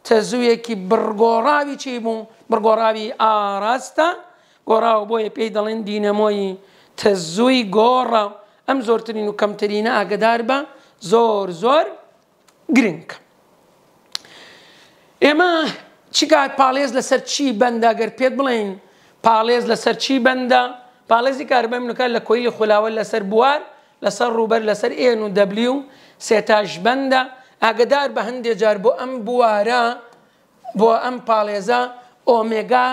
تەزوویەکی برگۆڕاوی چی بوو برگۆڕاوی ئاراستە گۆڕاوە بۆیە پێی دەڵێن دینەمۆی تەزووی گۆڕە ئەم زۆرترین و کەمترینە ئاگدار بە زۆر زۆر گرنگ. ئێمە چیکات پاڵێز لەسەر چی بەندە گەر پێت بڵین پاڵێز لەسەر چی بەندە پاڵێزی کاربەم نکات لە کۆیلی خولاوە لەسەر بوار لەسەر ڕوبەر لەسەر ئێن و دەبلی و سێتاش بەندە ئاگدار بە هەندێک جار بۆ ئەم بوارە بۆ ئەم پاڵێزە ئۆمێگا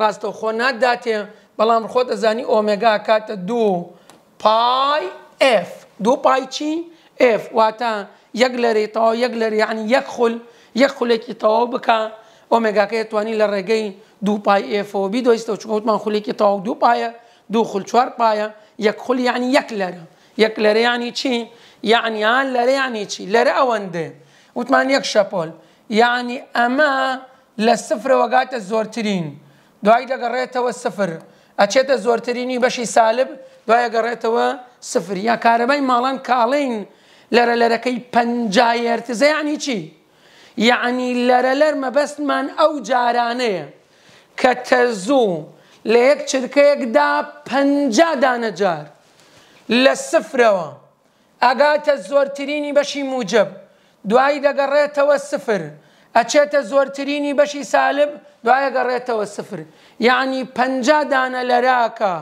ڕاستە خۆ ناداتێ بەڵام خۆ دەزانی ئۆمێگا کاتە دوو پای F دوو پایچی F واتە یەک لەرێ تەوا یەک لەر یعنی یەک خول یەک خولێکی تەواو بکە ئۆمێگاکەی توانی لە ڕێگەی دوو پای F بی دۆیستە چکەوتمان خولێکی تەواو دوو پایە دوو خول چوار پایە یەک خولی یعنی یەک لەرە یەک لەرە یعنی چی؟ یعنیان لەرە یانی چی لەرە ئەوەندێ وتمان یەک شەپۆل یعنی ئەمە لە سفرەوەگاتە زۆرترین دوای دەگەڕێتەوە سفر ئەچێتە زۆرترینی بەشی سالب دوای گەڕێتەوە سفر یا کارەبای ماڵان کاڵین لەرە لەرەکەی پنجایرتزە یعنی چی؟ یعنی لەرە لەرمە بەستمان ئەو جارانەیە کە تەزوو لە یەک چرکەیەکدا پنجدانە جار لە سفرەوە ئەگاتە زۆرترینی بەشی موجب دوایی دەگەڕێتەوە سفر ئەچێتە زۆرترینی بەشی سالب دوایە گەڕێتەوە سفر یعنی پ دانە لەراکە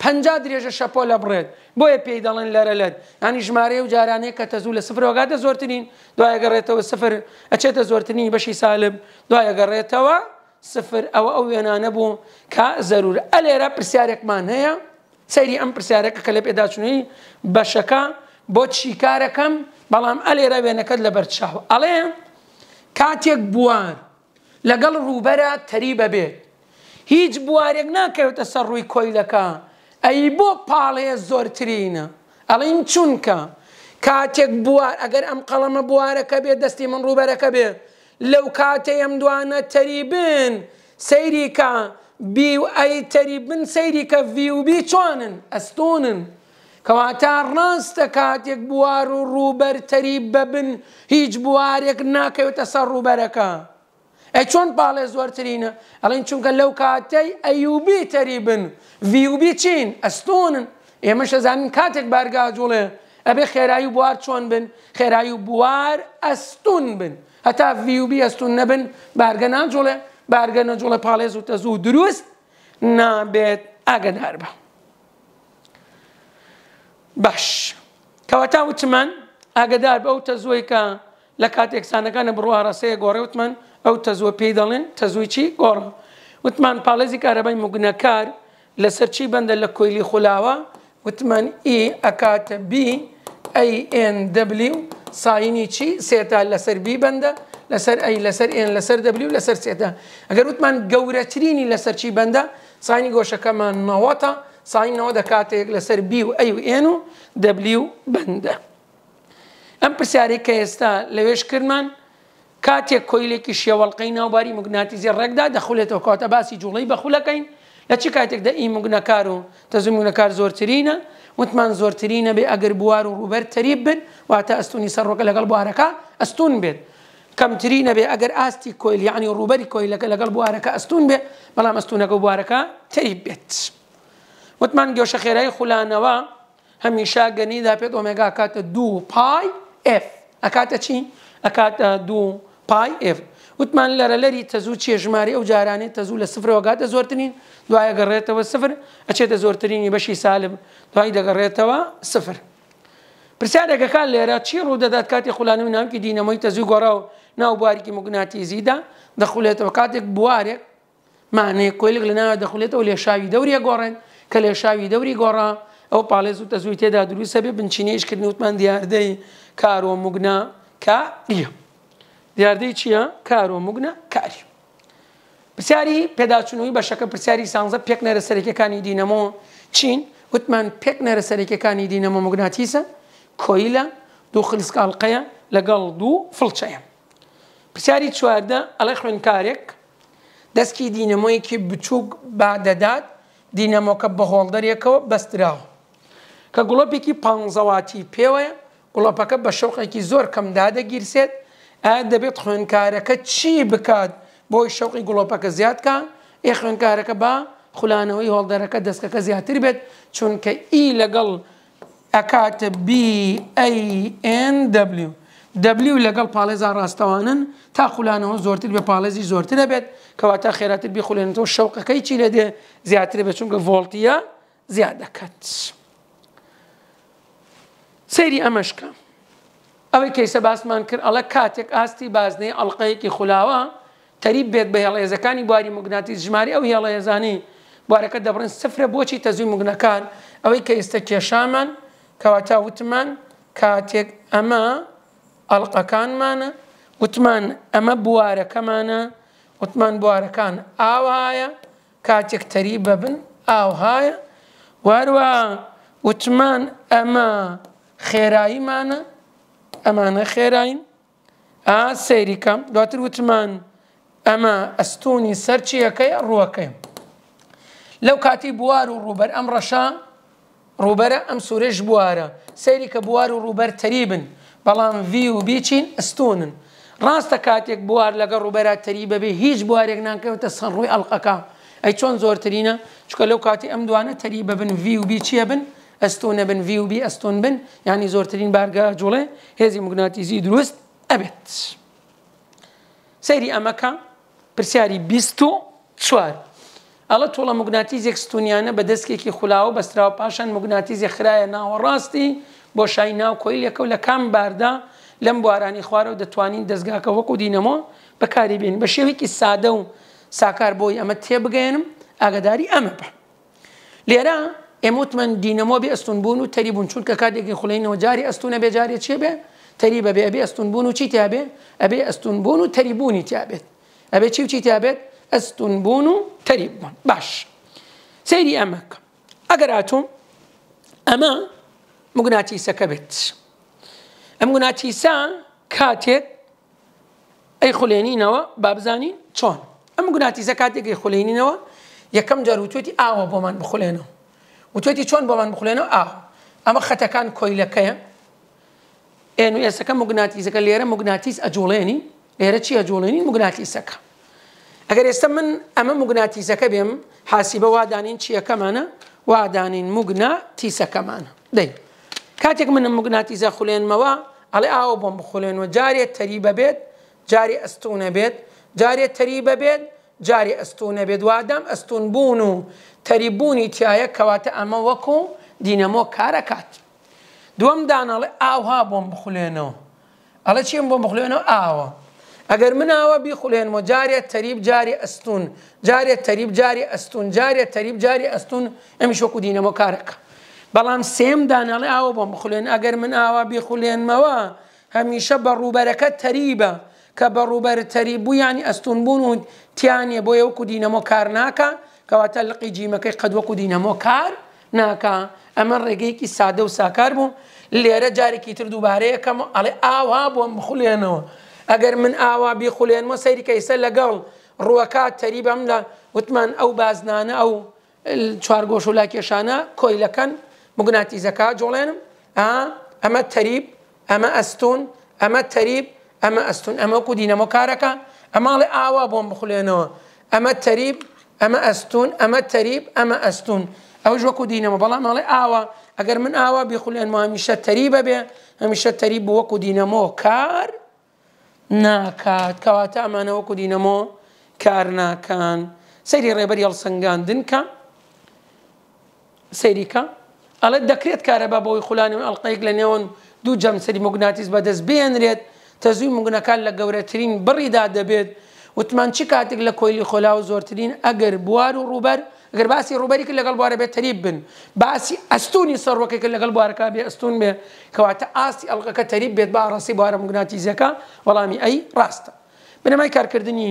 پ درێژە شەپۆ لە بڕێت بۆیە پێی دەڵێن لەرە لەت ینی ژمارە و جارانەیە کە تەزوو لە سفرۆگاتە زۆرترین دوایە گەڕێتەوە سفر ئەچێتە زۆرترینی بەشی سالب دوایە گەڕێتەوە سفر ئەوە ئەو وێنانە بوو کە زەرور ئە لێرە پرسیارێکمان هەیە سەیری ئەم پرسیارەکە کە لە پێداچونەی بەشەکە بۆ چیکارەکەم بەڵام ئەلێرە وێنەکەت لە بەرچاو ئەڵێ کاتێک بوار لەگەڵ ڕووبەرە تەری بەبێت هیچ بوارێک ناکەوێتە سەر ڕووی کۆیلەکە ئەی بۆ پاڵەیە زۆرترینە ئەڵین چونکە کاتێک بوار ئەگەر ئەم قەڵەمە بوارەکە بێت دەستی من ڕووبەرەکە بێت لەو کاتە ئەم دوانە تەری بن سەیریکە بی و ئەی تەری بن سەیریکە ویوبی چۆنن ئەستۆنن. کەواتە ڕاستە کاتێک بوار و ڕوبەرتەری بەبن هیچ بوارێک ناکەوێتە سەر ڕوبەرەکە. ئە چۆن پاڵێ زۆرترینە ئەڵین چونکە لەو کاتەی ئەیوبی تەری بن ویوبی چین ئەستۆنن ئێمە شەزانین کاتێک بارگاجوڵێ ئەبێ خێرایی بوار چۆن بن خێرایی و بوار ئەستون بن هەتا ویوبی ئەستون نەبن بارگە ناجوڵێ بارگە نەجوڵە پاڵێز و تەزوو دروست نابێت ئاگەدار بە. باش کەواتا وتمان ئاگدار بە ئەو تەزۆی کە لە کات ئێکسانەکانە بڕوە ڕاستەیە گۆڕێ وتمان ئەو تەزوە پێی دەڵێن تەزویی گۆڕە وتمان پاڵێزی کارەبای مگونەکار لەسەر چی بەندە لە کۆیلی خولاوە وتمان ئی e ئەکاتە بی ئەیNW ساینی چی سێتا لەسەر بی بەندە لەسەر ئەی لەسەر ئێن لەسەر دەبلی و لەسەر سێتا ئەگەر وتمان گەورەترینی لەسەر چی بەندە ساینی گۆشەکەمان نەوەتە ساینەوە دەکاتێک لەسەر بی و ئەی و ئێن و دەبلی و بەندە. ئەم پرسیاری کە ئێستا لەوێش کردمان کاتێک کۆیلێکی شێوەڵقی ناوباری مگناتیزی ڕێکدا دەخولێتەوە کاتە باسی جوڵی بەخولەکەین لە چی کاتێکدا ئی مگنەکار و تەزمونەکار زۆرترینە وتمان زۆرترینە بێ ئەگەر بوار و ڕوبەر تەریب بن واتە ئەستونی سەرڕۆکە لەگەڵ بوارەکە ئەستون بێت. کەمترینە بێ ئەگەر ئاستی کۆیلیانی و ڕوبەری کۆیلەکە لەگەڵ بوارەکە ئەستون بێ بەڵام ئەستونەکە بوارەکە تەریب بێت. وتمان گەوشە خێرایی خولانەوە هەمیشا گەنیدا پێت ئۆمێگا کاتە دوو پای F ئەکاتە چی؟ ئەکاتە دوو پای F وتمان لەرە لەری تەزوو چێژماری ئەو جارانێت تەزوو لە سفرەوەگاتە زۆرترین دوایە گەڕێتەوە سفر ئەچێتە زۆرترینی بەشی سالم دوای دەگەڕێتەوە سفر. پرسیارێکەکان لێرە چی ڕوو دەدات کاتی خولانی نامکی دینەمەی تەزوو گۆڕە و ناوبارێکی مگناتیزیدا دەخولێتەوە کاتێک بوارێک مانەیە کۆیلک لە ناوە دەخولێتەوە لێ شاوی دەورە گۆڕێن کە لێ شاوی دەوری گۆڕا ئەو پاڵێز و تەزوی تێدا دروستە بێ بنچینێشکردنی وتمان دیاردەی کارۆ مگنا کاریە دیاردەی چییە کارۆ مگنا کاری پرسیاری پێداچونەوەی بەشەکە پرسیاری سانزە پێک نەرە سەرەکەەکانی دینەمەوە چین وتمان پێک نەرە سەرەکەەکانی دینەمە مگناتیسە کۆیلە دوو خلسکالقەیە لەگەڵ دوو فڵچەیە پرسیاری چواردە ئەڵێ خوێنکارێک دەستکی دینەمەیەکی بچووک با دەدات دینەمۆکە بە هۆڵدەریەکەوە بەستراوە کە گوڵۆپێکی پانزەواتی پێوەیە گوڵۆپەکە بە شەوقێکی زۆر کەمدا دەگیرسێت ئایا دەبێت خوێنکارەکە چی بکات بۆی شەوقی گوڵۆپەکە زیادکە ئێ خوێنکارەکە بە خولانەوەی هۆڵدەرەکە دەستەکە زیاتر بێت چونکە ئی لەگەڵ ئەکاتە BANW دەبلی و لەگەڵ پاڵێزان ڕاستەوانن تا خولانەوە زۆرتر بە پاڵێزی زۆرترە بێت کەواتە خێراتر بیخولێنەوە شەوقەکەی چی لە دێ زیاتر بە چونکە ڤۆڵتیە زیاد دەکەت. سەیری ئەمەشکە. ئەوەی کەیسە باسمان کرد ئەڵە کاتێک ئاستی بازنەی ئەڵلقەیەکی خولاوە تەریب بێت بە هێڵێزەکانی بواری مگناتی ژماری ئەو هێڵەیەزانی بوارەکە دەبڕن سفرە بۆچی تەزوی مگنەکان ئەوەی کە ئێستا کێشامان کەواتە وتمان کاتێک ئەمە كان مانا وتمان بوارا كمانا وتمان بوارەکان تريبا بن آو هايا واروا وتمان ئەمە خێراییمانە خيراين آه سيري سەیریکەم دواتر وتمان ئەمە ئەستونی سەرچیەکەی ڕووەکەیم لەو کاتی بوار و ڕوبەر ئەم ڕەشە أم ئەم سوورێش بوارە سەیری کە بوار و بەڵام وی و بیچین ئەستونن ڕاستە کاتێک بوار لەگە ڕوبەراتەری بەبێ هیچ بوارێک نانکەوتە سەرڕووی ئەڵلقەکە ئەی چۆن زۆرترینە چکە لەو کاتی ئەم دوانە تەری ببن وی و بی چیە بن ئەستونە بن وی و بی ئەستۆن بن ینی زۆرترین بارگە جوڵێ هێزی مگناتیزی دروست ئەبێت سەیری ئەمەکە پرسیاری بیست و چوار ئەڵە تۆڵە مگناتیزێک ستونیانە بە دەستکێکی خولاوە بەسترا و پاشان مگناتیزی خراە ناوەڕاستی بۆ شای ناو کۆیلەکە و لە کام باردا لەم بوارانی خوارە و دەتوانین دەستگاکە وەکو دینەوە بەکاری بین بە شێوێکی سادە و ساکار بۆی ئەمە تێبگەێنم ئاگداری ئەمە بە لێرە ئێمەوتمە دینەمە بێ ئەستون بوون و تەری بوون چونکە کاتێکی خولینەوە جاری ئەستونە بێجارێت چێ بێ تەری بەبێ ئەبێ ئەستون بوون و چی تیاابێ ئەبێ ئەستون بوون و تەریبوونی تیاابێت ئەبێ چی و چی تیاابێت ئەستون بوون و تەری بوون باش سەیری ئەمەکە ئەگەر ئاتوم ئەمە مگوناتیسەکە بێت ئەم گوناتیسە کاتێک ئەی خولێنینەوە بابزانین چۆن ئەم گوناتیزە کاتێکی خولێنینەوە یەکەم جاروتێتی ئاوە بۆمان بخولێنەوە وتێتی چۆن بۆمان بخولێنەوە ئاو ئەمە خەتەکان کۆیلەکەیە ئێنوێسەکە مگوناتیزەکە لێرە مگوناتیس ئەجوڵێنی لێرە چی ئەجوڵێنی مگوناتیسەکە ئەگەر ئێستا من ئەمە مگوناتیزەکە بێم حاسیبە وادانین چیەکەمانە وادانین مگنا تیسەکەمانە دەی کاتێک منم مگناتیزە خولێنمەوە ئەڵێ ئاوە بۆم بخولێنەوە جارێ تەری بەبێت جارێ ئەستونە بێت جارێ تەری بەبێت جارێ ئەستونە بێت وادەم ئەستون بوون و تەریبوونی تایە کەواتە ئەمە وەکو دینەمۆ کارەکات دووەم داناڵێ ئاوها بۆم بخولێنەوە ئەڵە چیم بۆم بخولێنەوە ئاوە ئەگەر مناوە بیخولێنەوە جارێ تەریب جارێ ئەستون جارێ تەریب جارێ ئەستون جارێ تەریب جارێ ئەستون ئەمی شۆکو دینەمۆ کارەکە بەڵام سێم داناڵێ ئاوە بۆم بخولێن ئەگەر من ئاوا بیخولێنمەوە هەمیشە بە ڕووبەرەکە تەریبە کە بە ڕووبەر تەری بوویانی ئەستون بوون و تیانێ بۆ یەوکو دینەمۆ کار ناکە کەواتە لقی جیمەکەی قەدوەکو دینەمۆ کار ناکە ئەمە ڕێگەیەکی سادە و ساکار بوو لێرە جارێکی تر دووبارەیەکەم ئەڵێ ئاوا بۆم بخولێنەوە ئەگەر من ئاوا بیخولێنمە سەریکەیسە لەگەڵ ڕوەکات تەریبەم لە وتمان ئەو بازنانە ئەو چوارگۆش و لا کێشانە کۆیلەکەن مغناطیسەکە جۆڵێنم ئەمە تەریب ئەمە ئەستون ئەمە تەریب ئەمە ئەستون ئەمە کو اما کارەکە آوا ئاوا بۆم اما ئەمە اما استون اما ئەمە اما استون ئەستون ئەوش وەکو دینەمە بەڵام ماڵێ آوا ئەگەر من آوا ما بیخولێنمە هەمیشە تەریبە بێ هەمیشە تەریب وەکو دینەمەوە کار ناکات کەواتە ئەمانە وەکو دینەمەوە کار ناکان سەیری ڕێبەری هەڵسەنگاندن کە سەیریکە ئەڵێ دەکرێت کارەبا بۆی خولانی ئەڵلقەیەک لە نێوان دوو جەمسەری مگناتیس بەدەست بێنرێت تەزوی مگونەکان لە گەورەترین بڕیدا دەبێت وتمان چی کاتێک لە کۆیلی خۆلا و زۆرترین ئەگەر بوار و ڕوبەر گەر باسی ڕوبەری کرد لەگەڵ بوارە بێت تەریب بن باسی ئەستونی سەرڕۆکێک کرد لەگەڵ بوارەکە بێ ئەستون بێ کەواتە ئاستی ئەڵلقەکە تەریب بێت با ڕاستی بوارە مگناتیزیەکە وەڵامی ئەی ڕاستە بنەمای کارکردنی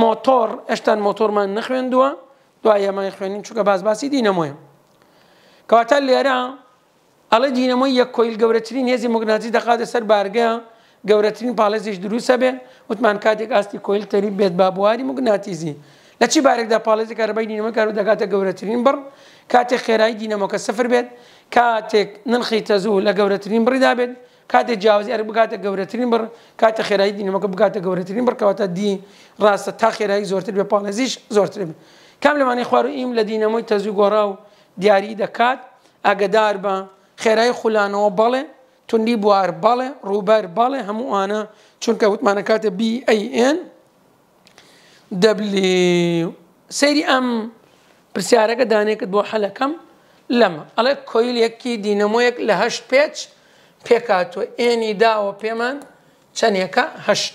مۆتۆر ئەشتان مۆتۆرمان نەخوێندووە دوای ئەمای خوێنین چووکە باز باسی دی نەمویم کەواتە لێرە ئەڵە دینەمەی یەک کۆیل گەورەترین هێزی مۆگنازی دەخاتە سەر بارگە گەورەترین پاڵێزیش دروستە بێ وتمان کاتێک ئاستی کۆیل تەری بێت بابواری مگناتیزی لە چی بارێکدا پاڵێزی کارەبای دینەمە کار و دەکاتە گەورەترین بڕ کاتێک خێرایی دینەمەکە سفر بێت کاتێک نرخی تەزوو لە گەورەترین بڕیدا بێت کاتێک جیاوازی ئەر بگاتە گەورەترین بڕ کاتە خێرایی دینەمەکە بگاتە گەورەترین بڕکەواتە دی ڕاستە تا خێرایی زۆرتر بێ پاڵێزیش زۆرتر بێت کام لەمانی خوارو ئیم لە دینەمەی تەزوو گۆڕا و دیاری دەکات ئەگەدار بە خێرای خولانەوە بەڵێ توندی بوار بەڵێ ڕووبەر بەڵێ هەمووانە چونکە وتمانە کاتە BAN سەیری ئەم پرسیارەکە دانێکت بۆ حەلەکەم لەمە ئەڵێ کۆیلێکی دینەمۆیەک لە هەشت پێچ پێکاتوە ئێنی داوە پێمان چەندێکە هەشت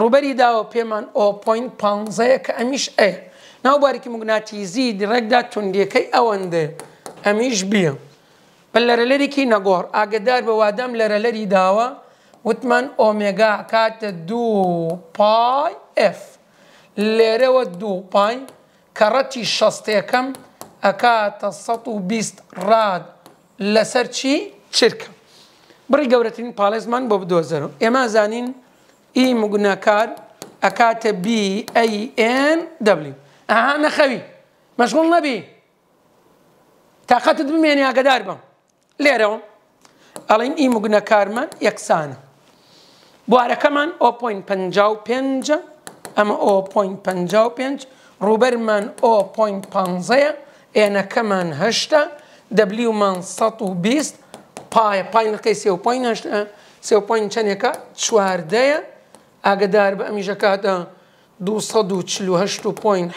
ڕوبەری داوە پێمان ئۆ پوین پانزەیە کە ئەمیش ئەیە ناوبارێکی مگناتیزی دیڕێکدا توندیەکەی ئەوەندێ ئەمیش بیە بە لەرەلەرێکی نەگۆڕ ئاگدار بە وادەم لەرەلەری داوە وتمان ئۆمێگا کاتە دوو پای F لێرەوە دوو پای کەڕەتی شەستێکم ئەکاتە 120 ڕاد لەسەر چی چرکم بڕی گەورەترین پالێزمان بۆ بدۆزەرم ئێمە زانین ئی مگونەکار ئەکاتە BAN دەبلین ئەها نەخەوی مەشغول نەبی تااقەتت بمێنی ئاگدار بم لێرەوە ئەڵین ئیمگونە کارمان یەکسانە بوارەکەمان ئۆ.5 ئەمە ئۆ.5 ڕوبەرمان ئۆ.5 ئێنەکەمان هەشتا دەبلیومان 120 پایە پایینەکەی سێ.5 چندێکە چواردەیە ئاگدار بە ئەمیژەکاتە 1940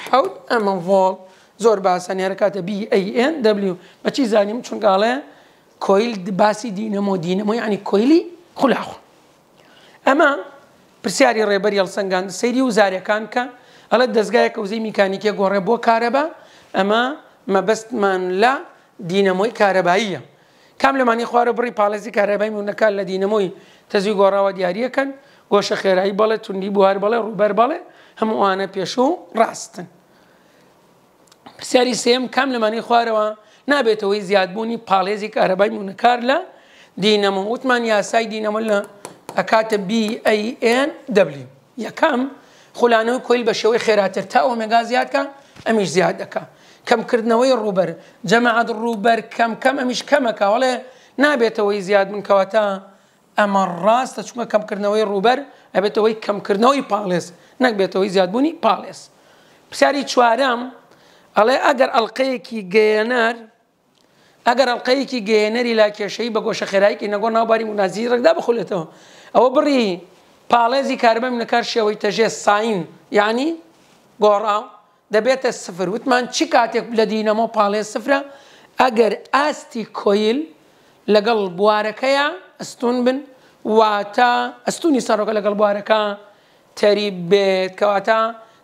ئەمە ڤۆڵ زۆر باسە نێرەکاتە BANW بەچی زانیم چونگاڵێ کۆیل باسی دینەمۆ دینەمۆی ینی کۆیلی خولاخۆ ئەمە پرسیاری ڕێبەر یەڵسەنگان سەیری و زارەکان کە ئەلە دەستگایەکە وزەی میکانیکە گۆڕێ بۆ کارەبە ئەمە مەبەستمان لە دینەمۆی کارەباییە کام لەمانی خوارە بڕی پاڵێزی کارەبای مونەکان لە دینەمۆی تەزی گۆڕاوە دیارریەکەن گۆشە خێرایی بەڵێ توندی بوار بەڵێ ڕوبەر بەڵێ هەمووانە پێشوو ڕاستن. پرسیاری سێم کام لەمانی خوارەوە نابێتەوەی زیادبوونی پاڵێزی کارەبای مونکار لە دینەمە وتمان یاسای دینەمە لە ئەکاتە BANW یەکەم خولانە و کۆیل بە شێوەی خێراتر تا ئۆمەگا زیادکە ئەمیش زیاد دەکە کەمکردنەوەی ڕووبەر جەمەعاد ڕووبەر کەم کەم ئەمیش کەمەکە وڵێ نابێتەوەی زیاد منکەوە تا ئەمە ڕاستە چمە کەمکردنەوەی ڕووبەر ئەبێتەوەی کەمکردنەوەی پاڵێز نەکبێتەوەی زیادبوونی پاڵێز پرسیاری چوارم ئەڵێ ئەگەر ئەلقەیەکی گەێنەر ئەگەر ئەلقەیەکی گەێنەری لا کێشەی بە گۆشە خێرایکی نەگۆ ناوباری منازی ڕێکدا بخولێتەوە ئەوە بڕی پاڵێزی کاربەم لەکار شێوەی تەژێ ساین یعنی گۆڕاو دەبێتە سفر وتمان چی کاتێک لە دینەمە پاڵێ سفرە ئەگەر ئاستی کۆیل لەگەڵ بوارەکەیە ئەستون بن واتە ئەستونی سەرۆکە لەگەڵ بوارەکە تەری بێت کەواتە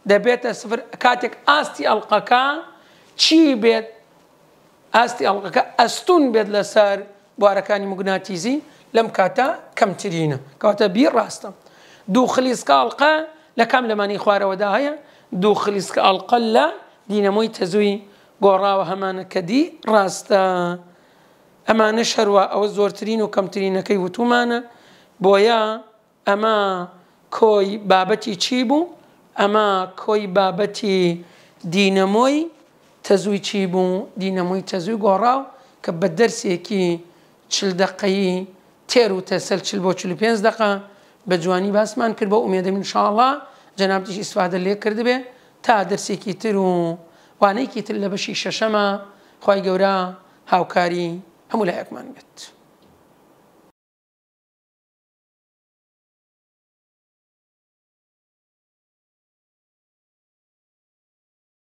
دەبێتە سفر کاتێک ئاستی ئەڵلقەکە چی بێت ئاستی ئەڵلقەکە ئەستون بێت لەسەر بوارەکانی مگوناتیزی لەم کاتە کەمترینە کەواتە بیر ڕاستە دوو خلیسکە ئەڵلقە لە کام لەمانی خوارەوەدا هەیە دوو خلیسکە ئەڵلقە لە دینەمۆی تەزووی گۆڕاوە هەمانە کەدی ڕاستە ئەمانە شەروە ئەوە زۆرترین و کەمترینەکەی وتومانە بۆیە ئەمە کۆی بابەتی چی بوو؟ ئەمە کۆی بابەتی دینەمۆی تەزووی چی بوو دینەمۆی تەزووی گۆڕاو کە بە دەرسێکی چل دقەیی تێر و تەسەر چل بۆ 45 دقه بە جوانی باسمان کرد بۆ ئومێدە من شاءله جەنابتیش ئیسفادە لێ کردبێ تا دەرسێکی تر و وانەیەکی تر لە بەشی شەشەمە خی گەورە هاوکاری هەموو لایەکمان بێت.